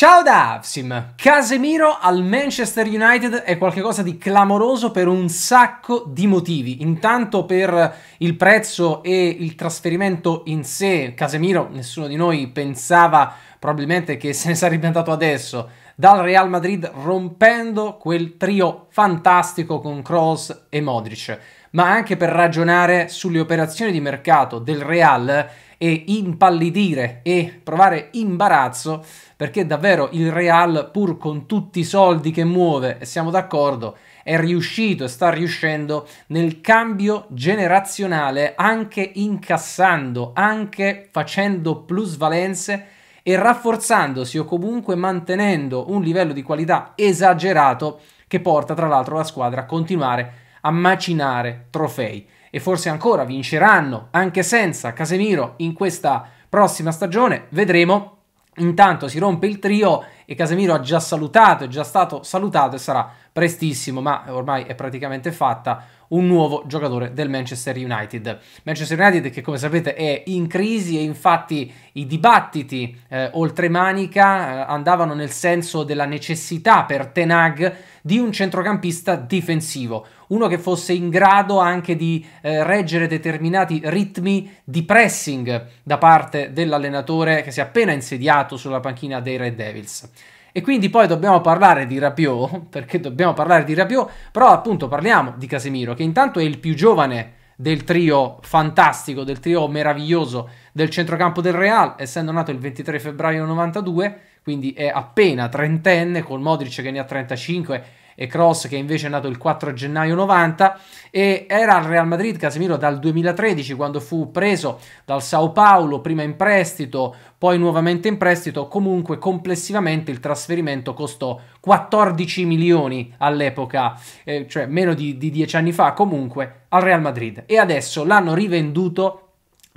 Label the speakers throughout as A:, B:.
A: Ciao da Avsim! Casemiro al Manchester United è qualcosa di clamoroso per un sacco di motivi. Intanto per il prezzo e il trasferimento in sé. Casemiro, nessuno di noi pensava probabilmente che se ne sarebbe andato adesso dal Real Madrid rompendo quel trio fantastico con Kroos e Modric. Ma anche per ragionare sulle operazioni di mercato del Real e impallidire e provare imbarazzo perché davvero il Real pur con tutti i soldi che muove e siamo d'accordo è riuscito e sta riuscendo nel cambio generazionale anche incassando, anche facendo plusvalenze e rafforzandosi o comunque mantenendo un livello di qualità esagerato che porta tra l'altro la squadra a continuare a macinare trofei e forse ancora vinceranno anche senza Casemiro in questa prossima stagione, vedremo. Intanto si rompe il trio e Casemiro ha già salutato, è già stato salutato e sarà prestissimo, ma ormai è praticamente fatta, un nuovo giocatore del Manchester United. Manchester United che come sapete è in crisi e infatti i dibattiti eh, manica eh, andavano nel senso della necessità per Tenag di un centrocampista difensivo, uno che fosse in grado anche di eh, reggere determinati ritmi di pressing da parte dell'allenatore che si è appena insediato sulla panchina dei Red Devils. E quindi poi dobbiamo parlare di Rapiot, perché dobbiamo parlare di Rapiot, però appunto parliamo di Casemiro, che intanto è il più giovane del trio fantastico, del trio meraviglioso del centrocampo del Real, essendo nato il 23 febbraio 92, quindi è appena trentenne, col Modric che ne ha 35 e Cross che invece è nato il 4 gennaio 90 e era al Real Madrid Casemiro dal 2013 quando fu preso dal Sao Paulo prima in prestito poi nuovamente in prestito comunque complessivamente il trasferimento costò 14 milioni all'epoca eh, cioè meno di, di 10 anni fa comunque al Real Madrid e adesso l'hanno rivenduto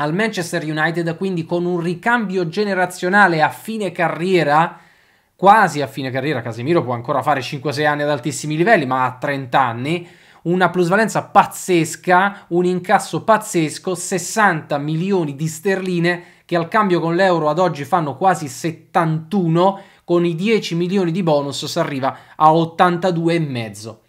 A: al Manchester United, quindi con un ricambio generazionale a fine carriera quasi a fine carriera, Casemiro può ancora fare 5-6 anni ad altissimi livelli, ma a 30 anni, una plusvalenza pazzesca, un incasso pazzesco, 60 milioni di sterline che al cambio con l'euro ad oggi fanno quasi 71, con i 10 milioni di bonus si arriva a 82,5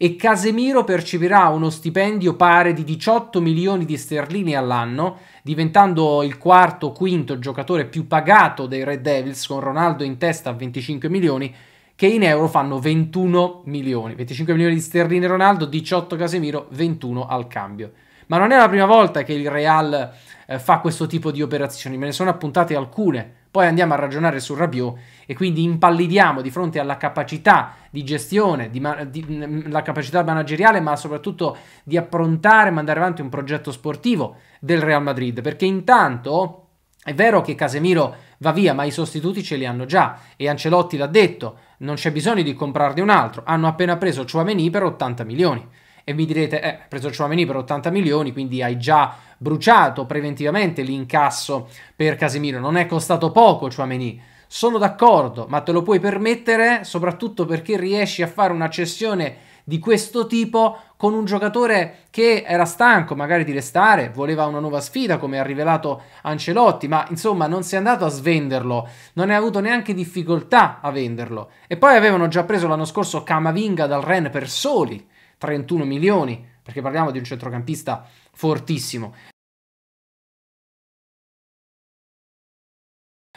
A: e Casemiro percepirà uno stipendio pari di 18 milioni di sterline all'anno, diventando il quarto o quinto giocatore più pagato dei Red Devils, con Ronaldo in testa a 25 milioni, che in euro fanno 21 milioni. 25 milioni di sterline Ronaldo, 18 Casemiro, 21 al cambio. Ma non è la prima volta che il Real eh, fa questo tipo di operazioni, me ne sono appuntate alcune poi andiamo a ragionare su Rabiot e quindi impallidiamo di fronte alla capacità di gestione, di di, mm, la capacità manageriale, ma soprattutto di approntare, mandare avanti un progetto sportivo del Real Madrid, perché intanto è vero che Casemiro va via, ma i sostituti ce li hanno già e Ancelotti l'ha detto, non c'è bisogno di comprarne un altro, hanno appena preso Chouameni per 80 milioni e mi direte, eh, hai preso Chouameni per 80 milioni, quindi hai già bruciato preventivamente l'incasso per Casemiro, non è costato poco Chouameni. Sono d'accordo, ma te lo puoi permettere soprattutto perché riesci a fare una cessione di questo tipo con un giocatore che era stanco magari di restare, voleva una nuova sfida come ha rivelato Ancelotti, ma insomma non si è andato a svenderlo, non ha avuto neanche difficoltà a venderlo. E poi avevano già preso l'anno scorso Camavinga dal Ren per soli 31 milioni, perché parliamo di un centrocampista fortissimo.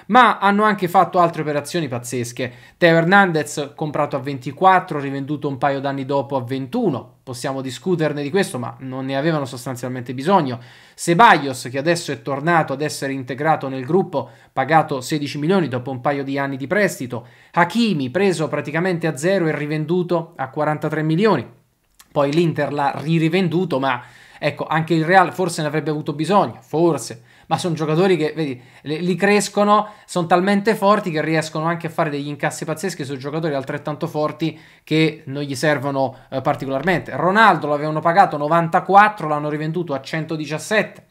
A: ma hanno anche fatto altre operazioni pazzesche. Teo Hernandez comprato a 24, rivenduto un paio d'anni dopo a 21. Possiamo discuterne di questo, ma non ne avevano sostanzialmente bisogno. Sebaios, che adesso è tornato ad essere integrato nel gruppo, pagato 16 milioni dopo un paio di anni di prestito. Hakimi, preso praticamente a zero e rivenduto a 43 milioni. Poi l'Inter l'ha rivenduto, ma ecco, anche il Real forse ne avrebbe avuto bisogno, forse. Ma sono giocatori che, vedi, li crescono, sono talmente forti che riescono anche a fare degli incassi pazzeschi su giocatori altrettanto forti che non gli servono eh, particolarmente. Ronaldo l'avevano pagato 94, l'hanno rivenduto a 117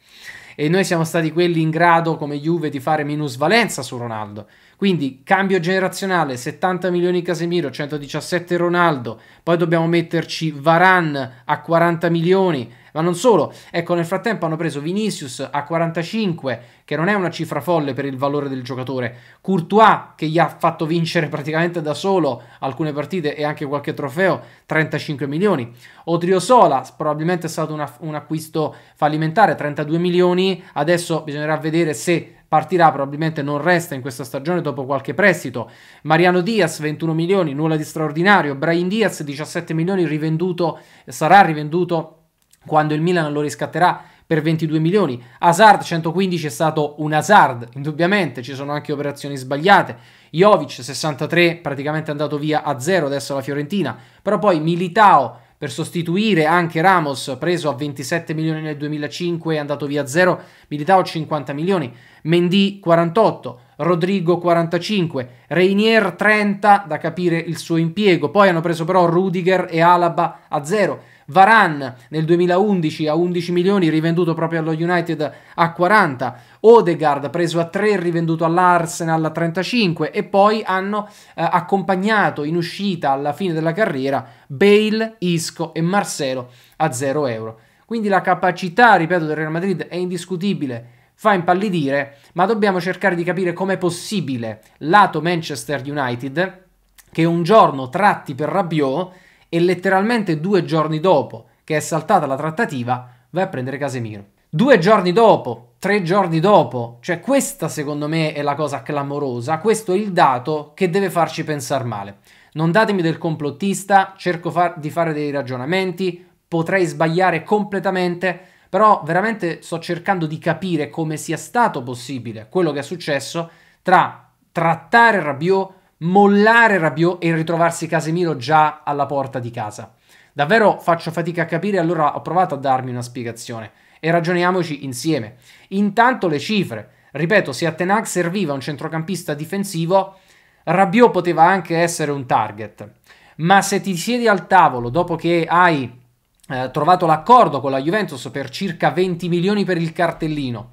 A: e noi siamo stati quelli in grado come Juve di fare minusvalenza su Ronaldo quindi cambio generazionale, 70 milioni Casemiro, 117 Ronaldo, poi dobbiamo metterci Varan a 40 milioni, ma non solo, ecco nel frattempo hanno preso Vinicius a 45, che non è una cifra folle per il valore del giocatore, Courtois che gli ha fatto vincere praticamente da solo alcune partite e anche qualche trofeo, 35 milioni, Odriosola probabilmente è stato una, un acquisto fallimentare, 32 milioni, adesso bisognerà vedere se partirà, probabilmente non resta in questa stagione dopo qualche prestito. Mariano Diaz 21 milioni, nulla di straordinario. Brian Diaz 17 milioni rivenduto, sarà rivenduto quando il Milan lo riscatterà per 22 milioni. Hazard 115 è stato un Hazard, indubbiamente, ci sono anche operazioni sbagliate. Jovic 63 praticamente è andato via a zero adesso alla Fiorentina, però poi Militao per sostituire anche Ramos, preso a 27 milioni nel 2005 e andato via a zero, Militao 50 milioni, Mendy 48, Rodrigo 45, Reinier 30, da capire il suo impiego. Poi hanno preso però Rudiger e Alaba a zero, Varane nel 2011 a 11 milioni, rivenduto proprio allo United a 40. Odegaard preso a 3, rivenduto all'Arsenal a 35 e poi hanno eh, accompagnato in uscita alla fine della carriera Bale, Isco e Marcelo a 0 euro. Quindi la capacità, ripeto, del Real Madrid è indiscutibile fa impallidire, ma dobbiamo cercare di capire com'è possibile lato Manchester United che un giorno tratti per Rabiot e letteralmente due giorni dopo che è saltata la trattativa vai a prendere Casemiro. Due giorni dopo tre giorni dopo. Cioè questa secondo me è la cosa clamorosa, questo è il dato che deve farci pensare male. Non datemi del complottista, cerco far, di fare dei ragionamenti, potrei sbagliare completamente, però veramente sto cercando di capire come sia stato possibile quello che è successo tra trattare Rabiot, mollare Rabiot e ritrovarsi Casemiro già alla porta di casa. Davvero faccio fatica a capire, allora ho provato a darmi una spiegazione e ragioniamoci insieme. Intanto le cifre. Ripeto, se a Tenac serviva un centrocampista difensivo, Rabiot poteva anche essere un target. Ma se ti siedi al tavolo dopo che hai eh, trovato l'accordo con la Juventus per circa 20 milioni per il cartellino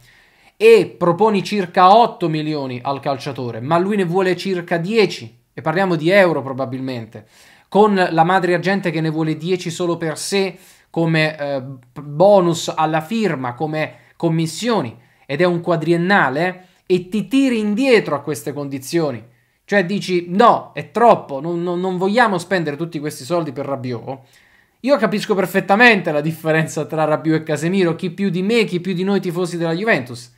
A: e proponi circa 8 milioni al calciatore, ma lui ne vuole circa 10, e parliamo di euro probabilmente, con la madre agente che ne vuole 10 solo per sé, come eh, bonus alla firma, come commissioni ed è un quadriennale e ti tiri indietro a queste condizioni. Cioè dici no, è troppo, non, non, non vogliamo spendere tutti questi soldi per Rabiot. Io capisco perfettamente la differenza tra Rabiot e Casemiro, chi più di me, chi più di noi tifosi della Juventus.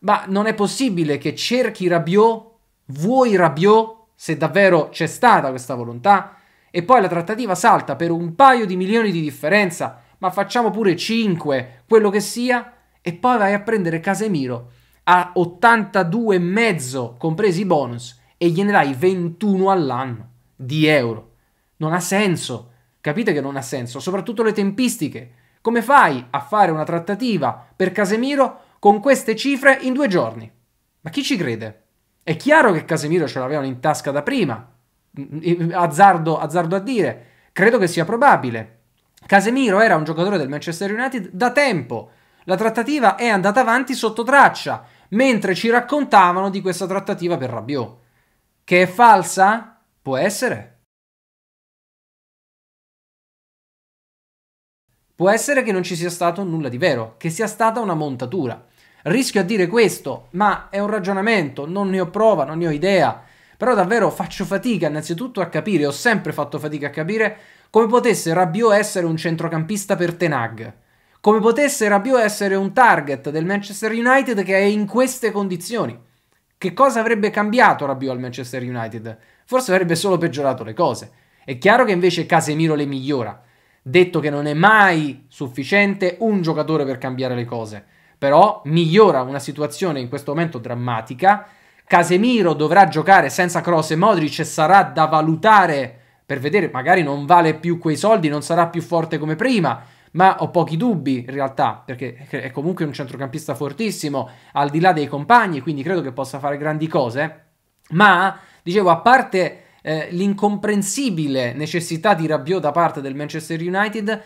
A: Ma non è possibile che cerchi Rabiot, vuoi Rabiot, se davvero c'è stata questa volontà, e poi la trattativa salta per un paio di milioni di differenza, ma facciamo pure 5, quello che sia, e poi vai a prendere Casemiro a 82,5 compresi i bonus e gliene dai 21 all'anno di euro. Non ha senso, capite che non ha senso, soprattutto le tempistiche. Come fai a fare una trattativa per Casemiro con queste cifre in due giorni? Ma chi ci crede? È chiaro che Casemiro ce l'avevano in tasca da prima, Mm, mm, azzardo, azzardo a dire, credo che sia probabile. Casemiro era un giocatore del Manchester United da tempo. La trattativa è andata avanti sotto traccia, mentre ci raccontavano di questa trattativa per Rabiot. Che è falsa? Può essere. Può essere che non ci sia stato nulla di vero, che sia stata una montatura. Rischio a dire questo, ma è un ragionamento, non ne ho prova, non ne ho idea. Però davvero faccio fatica innanzitutto a capire, ho sempre fatto fatica a capire come potesse Rabiot essere un centrocampista per Tenag. Come potesse Rabiot essere un target del Manchester United che è in queste condizioni. Che cosa avrebbe cambiato Rabiot al Manchester United? Forse avrebbe solo peggiorato le cose. È chiaro che invece Casemiro le migliora. Detto che non è mai sufficiente un giocatore per cambiare le cose. Però migliora una situazione in questo momento drammatica Casemiro dovrà giocare senza Cross e Modric sarà da valutare per vedere, magari non vale più quei soldi, non sarà più forte come prima, ma ho pochi dubbi in realtà, perché è comunque un centrocampista fortissimo, al di là dei compagni, quindi credo che possa fare grandi cose, ma dicevo, a parte eh, l'incomprensibile necessità di Rabiot da parte del Manchester United,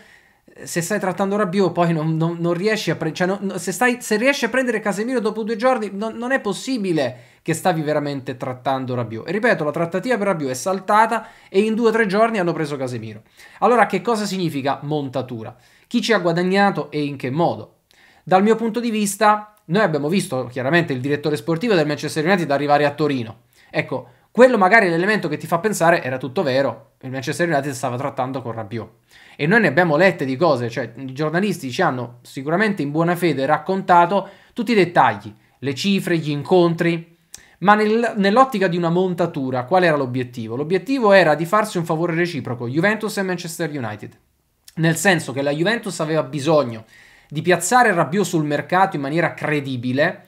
A: se stai trattando Rabiot poi non, non, non riesci a prendere, cioè, se, stai, se riesci a prendere Casemiro dopo due giorni non, non, è possibile che stavi veramente trattando Rabiot. E ripeto, la trattativa per Rabiot è saltata e in due o tre giorni hanno preso Casemiro. Allora che cosa significa montatura? Chi ci ha guadagnato e in che modo? Dal mio punto di vista, noi abbiamo visto chiaramente il direttore sportivo del Manchester United arrivare a Torino. Ecco, quello magari è l'elemento che ti fa pensare era tutto vero, il Manchester United stava trattando con Rabiot. E noi ne abbiamo lette di cose, cioè i giornalisti ci hanno sicuramente in buona fede raccontato tutti i dettagli, le cifre, gli incontri, ma nel, nell'ottica di una montatura qual era l'obiettivo? L'obiettivo era di farsi un favore reciproco, Juventus e Manchester United, nel senso che la Juventus aveva bisogno di piazzare Rabiot sul mercato in maniera credibile,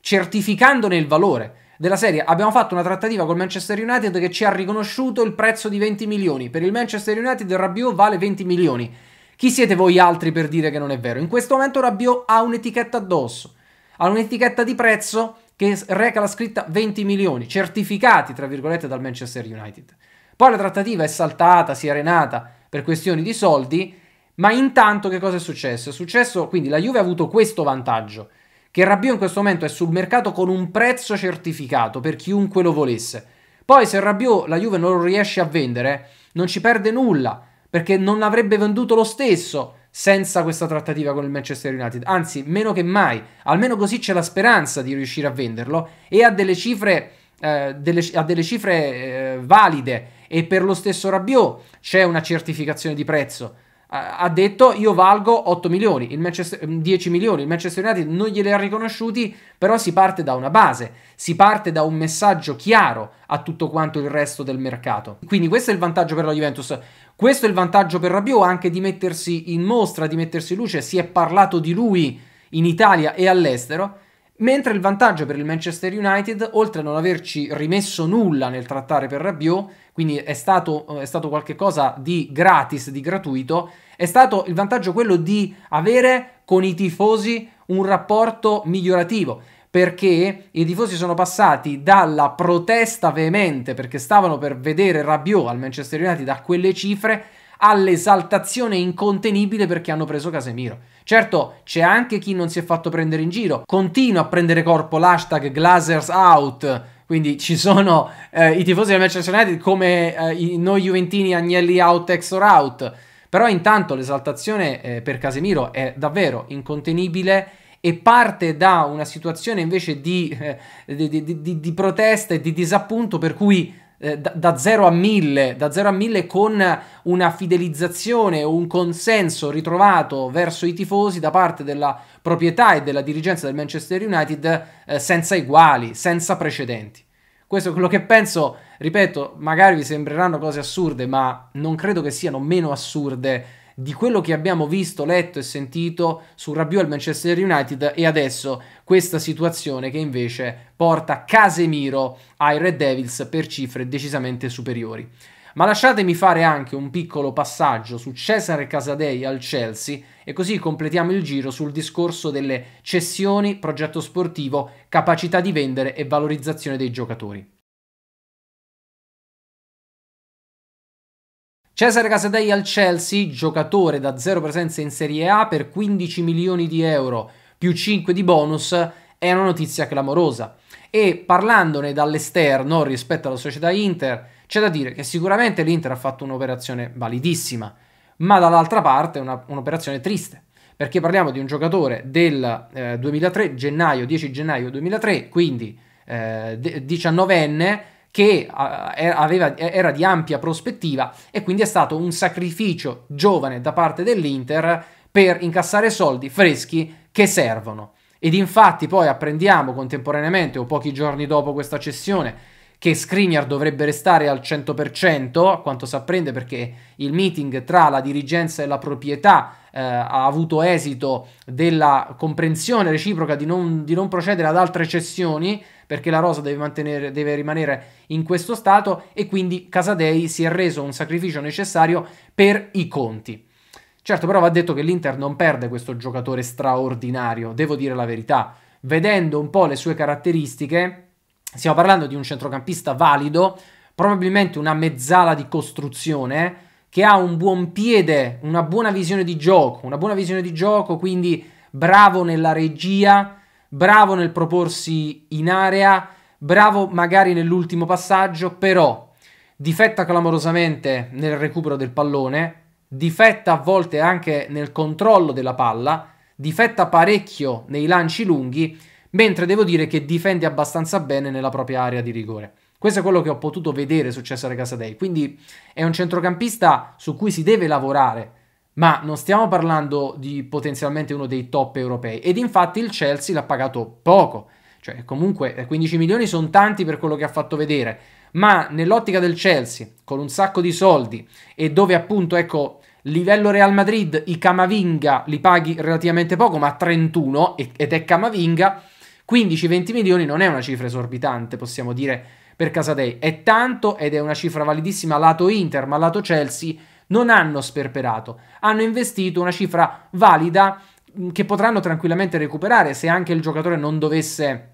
A: certificandone il valore, della serie abbiamo fatto una trattativa col Manchester United che ci ha riconosciuto il prezzo di 20 milioni. Per il Manchester United il Rabiot vale 20 milioni. Chi siete voi altri per dire che non è vero? In questo momento Rabiot ha un'etichetta addosso, ha un'etichetta di prezzo che reca la scritta 20 milioni, certificati tra virgolette dal Manchester United. Poi la trattativa è saltata, si è arenata per questioni di soldi, ma intanto che cosa è successo? È successo, quindi la Juve ha avuto questo vantaggio, che Rabiot in questo momento è sul mercato con un prezzo certificato per chiunque lo volesse. Poi se Rabiot la Juve non lo riesce a vendere, non ci perde nulla, perché non avrebbe venduto lo stesso senza questa trattativa con il Manchester United. Anzi, meno che mai, almeno così c'è la speranza di riuscire a venderlo e a delle cifre, eh, delle, a delle cifre eh, valide. E per lo stesso Rabiot c'è una certificazione di prezzo ha detto io valgo 8 milioni, il Manchester, 10 mm, milioni, il Manchester United non glieli ha riconosciuti, però si parte da una base, si parte da un messaggio chiaro a tutto quanto il resto del mercato. Quindi questo è il vantaggio per la Juventus, questo è il vantaggio per Rabiot anche di mettersi in mostra, di mettersi in luce, si è parlato di lui in Italia e all'estero, mentre il vantaggio per il Manchester United, oltre a non averci rimesso nulla nel trattare per Rabiot, quindi è stato, eh, è stato qualcosa di gratis, di gratuito, è stato il vantaggio quello di avere con i tifosi un rapporto migliorativo perché i tifosi sono passati dalla protesta veemente perché stavano per vedere Rabiot al Manchester United da quelle cifre all'esaltazione incontenibile perché hanno preso Casemiro. Certo, c'è anche chi non si è fatto prendere in giro. Continua a prendere corpo l'hashtag Glazers out. Quindi ci sono eh, i tifosi del Manchester United come eh, noi Juventini Agnelli out, Exor out però intanto l'esaltazione eh, per Casemiro è davvero incontenibile e parte da una situazione invece di, eh, di, di, di protesta e di disappunto per cui eh, da 0 a 1000, da 0 a 1000 con una fidelizzazione o un consenso ritrovato verso i tifosi da parte della proprietà e della dirigenza del Manchester United eh, senza eguali, senza precedenti. Questo è quello che penso, ripeto, magari vi sembreranno cose assurde, ma non credo che siano meno assurde di quello che abbiamo visto, letto e sentito su Rabiot al Manchester United e adesso questa situazione che invece porta Casemiro ai Red Devils per cifre decisamente superiori. Ma lasciatemi fare anche un piccolo passaggio su Cesare Casadei al Chelsea e così completiamo il giro sul discorso delle cessioni, progetto sportivo, capacità di vendere e valorizzazione dei giocatori. Cesare Casadei al Chelsea, giocatore da zero presenze in Serie A per 15 milioni di euro più 5 di bonus, è una notizia clamorosa. E parlandone dall'esterno rispetto alla società Inter, c'è da dire che sicuramente l'Inter ha fatto un'operazione validissima, ma dall'altra parte è un'operazione triste, perché parliamo di un giocatore del eh, 2003, gennaio, 10 gennaio 2003, quindi eh, 19enne, che eh, aveva, era di ampia prospettiva e quindi è stato un sacrificio giovane da parte dell'Inter per incassare soldi freschi che servono. Ed infatti poi apprendiamo contemporaneamente o pochi giorni dopo questa cessione che Skriniar dovrebbe restare al 100%, a quanto si apprende perché il meeting tra la dirigenza e la proprietà eh, ha avuto esito della comprensione reciproca di non, di non procedere ad altre cessioni, perché la rosa deve, mantenere, deve, rimanere in questo stato e quindi Casadei si è reso un sacrificio necessario per i conti. Certo però va detto che l'Inter non perde questo giocatore straordinario, devo dire la verità. Vedendo un po' le sue caratteristiche, Stiamo parlando di un centrocampista valido, probabilmente una mezzala di costruzione, che ha un buon piede, una buona visione di gioco, una buona visione di gioco, quindi bravo nella regia, bravo nel proporsi in area, bravo magari nell'ultimo passaggio, però difetta clamorosamente nel recupero del pallone, difetta a volte anche nel controllo della palla, difetta parecchio nei lanci lunghi mentre devo dire che difende abbastanza bene nella propria area di rigore. Questo è quello che ho potuto vedere successo alle Casadei, quindi è un centrocampista su cui si deve lavorare, ma non stiamo parlando di potenzialmente uno dei top europei ed infatti il Chelsea l'ha pagato poco, cioè comunque 15 eh, milioni sono tanti per quello che ha fatto vedere, ma nell'ottica del Chelsea, con un sacco di soldi e dove appunto, ecco, livello Real Madrid, i Camavinga li paghi relativamente poco, ma 31 ed è Camavinga, 15-20 milioni non è una cifra esorbitante, possiamo dire, per Casadei. È tanto ed è una cifra validissima lato Inter, ma lato Chelsea non hanno sperperato. Hanno investito una cifra valida mm, che potranno tranquillamente recuperare se anche il giocatore non dovesse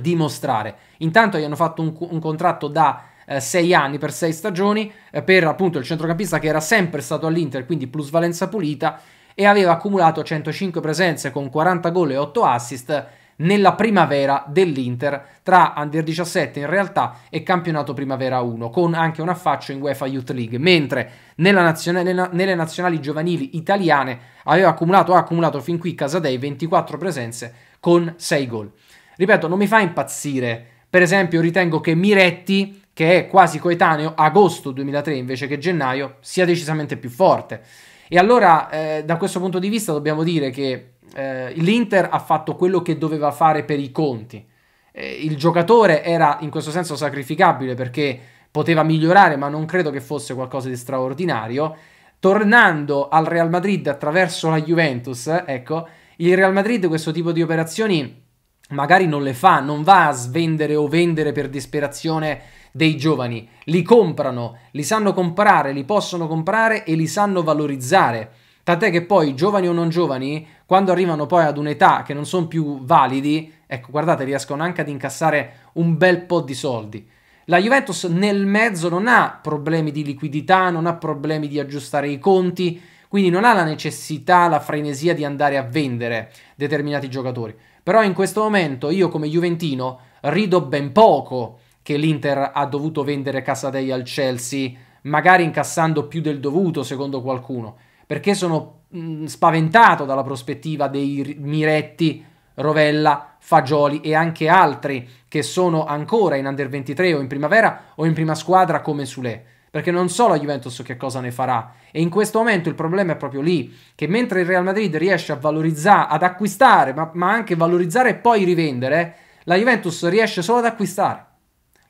A: dimostrare. Intanto gli hanno fatto un, un contratto da 6 eh, anni per 6 stagioni eh, per appunto il centrocampista che era sempre stato all'Inter, quindi plusvalenza pulita e aveva accumulato 105 presenze con 40 gol e 8 assist nella primavera dell'Inter tra Under 17 in realtà e campionato primavera 1, con anche un affaccio in UEFA Youth League, mentre nazione, nelle nazionali giovanili italiane aveva accumulato, ha accumulato fin qui Casadei 24 presenze con 6 gol. Ripeto, non mi fa impazzire, per esempio ritengo che Miretti che è quasi coetaneo agosto 2003 invece che gennaio, sia decisamente più forte. E allora eh, da questo punto di vista dobbiamo dire che eh, l'Inter ha fatto quello che doveva fare per i conti. Eh, il giocatore era in questo senso sacrificabile perché poteva migliorare, ma non credo che fosse qualcosa di straordinario. Tornando al Real Madrid attraverso la Juventus, ecco, il Real Madrid questo tipo di operazioni magari non le fa, non va a svendere o vendere per disperazione dei giovani, li comprano, li sanno comprare, li possono comprare e li sanno valorizzare. Tant'è che poi, giovani o non giovani, quando arrivano poi ad un'età che non sono più validi, ecco, guardate, riescono anche ad incassare un bel po' di soldi. La Juventus nel mezzo non ha problemi di liquidità, non ha problemi di aggiustare i conti, quindi non ha la necessità, la frenesia di andare a vendere determinati giocatori. Però in questo momento io come Juventino rido ben poco che l'Inter ha dovuto vendere Casadei al Chelsea, magari incassando più del dovuto secondo qualcuno perché sono mh, mm, spaventato dalla prospettiva dei Miretti, Rovella, Fagioli e anche altri che sono ancora in under 23 o in primavera o in prima squadra come Sule. Perché non so la Juventus che cosa ne farà. E in questo momento il problema è proprio lì: che mentre il Real Madrid riesce a valorizzare, ad acquistare, ma, ma anche valorizzare e poi rivendere, la Juventus riesce solo ad acquistare.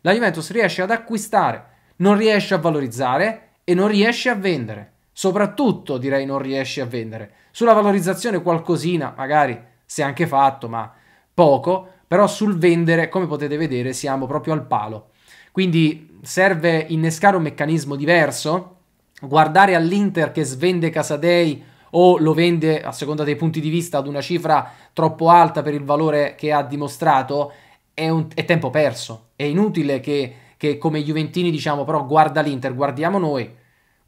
A: La Juventus riesce ad acquistare, non riesce a valorizzare e non riesce a vendere soprattutto direi non riesci a vendere. Sulla valorizzazione qualcosina, magari si è anche fatto, ma poco, però sul vendere, come potete vedere, siamo proprio al palo. Quindi serve innescare un meccanismo diverso, guardare all'Inter che svende Casadei o lo vende a seconda dei punti di vista ad una cifra troppo alta per il valore che ha dimostrato è, un, è tempo perso. È inutile che, che come Juventini diciamo però guarda l'Inter, guardiamo noi,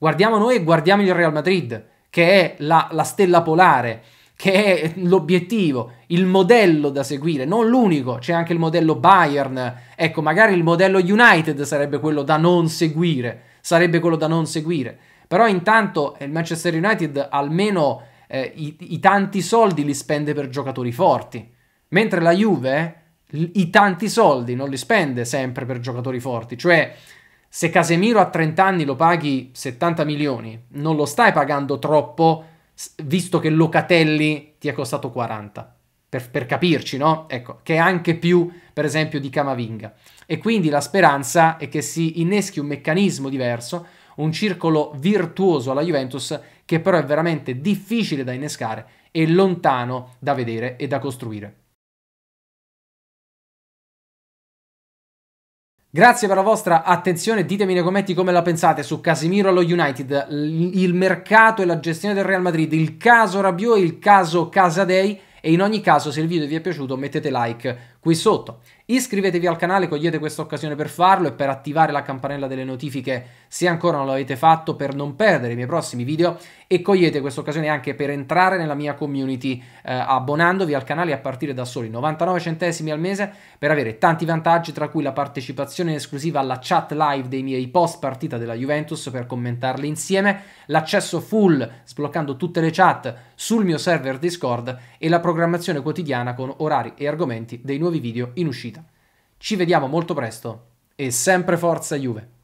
A: Guardiamo noi e guardiamo il Real Madrid, che è la, la stella polare, che è l'obiettivo, il modello da seguire, non l'unico, c'è anche il modello Bayern, ecco, magari il modello United sarebbe quello da non seguire, sarebbe quello da non seguire. Però intanto eh, il Manchester United almeno eh, i, i, tanti soldi li spende per giocatori forti, mentre la Juve i tanti soldi non li spende sempre per giocatori forti, cioè se Casemiro a 30 anni lo paghi 70 milioni, non lo stai pagando troppo, visto che Locatelli ti è costato 40. Per, per, capirci, no? Ecco, che è anche più, per esempio, di Camavinga. E quindi la speranza è che si inneschi un meccanismo diverso, un circolo virtuoso alla Juventus, che però è veramente difficile da innescare e lontano da vedere e da costruire. Grazie per la vostra attenzione, ditemi nei commenti come la pensate su Casimiro allo United, il mercato e la gestione del Real Madrid, il caso Rabiot e il caso Casadei e in ogni caso se il video vi è piaciuto mettete like, qui sotto. Iscrivetevi al canale, cogliete questa occasione per farlo e per attivare la campanella delle notifiche se ancora non l'avete fatto per non perdere i miei prossimi video e cogliete questa occasione anche per entrare nella mia community eh, abbonandovi al canale a partire da soli 99 centesimi al mese per avere tanti vantaggi tra cui la partecipazione esclusiva alla chat live dei miei post partita della Juventus per commentarli insieme, l'accesso full sbloccando tutte le chat sul mio server Discord e la programmazione quotidiana con orari e argomenti dei nuovi nuovi video in uscita. Ci vediamo molto presto e sempre forza Juve!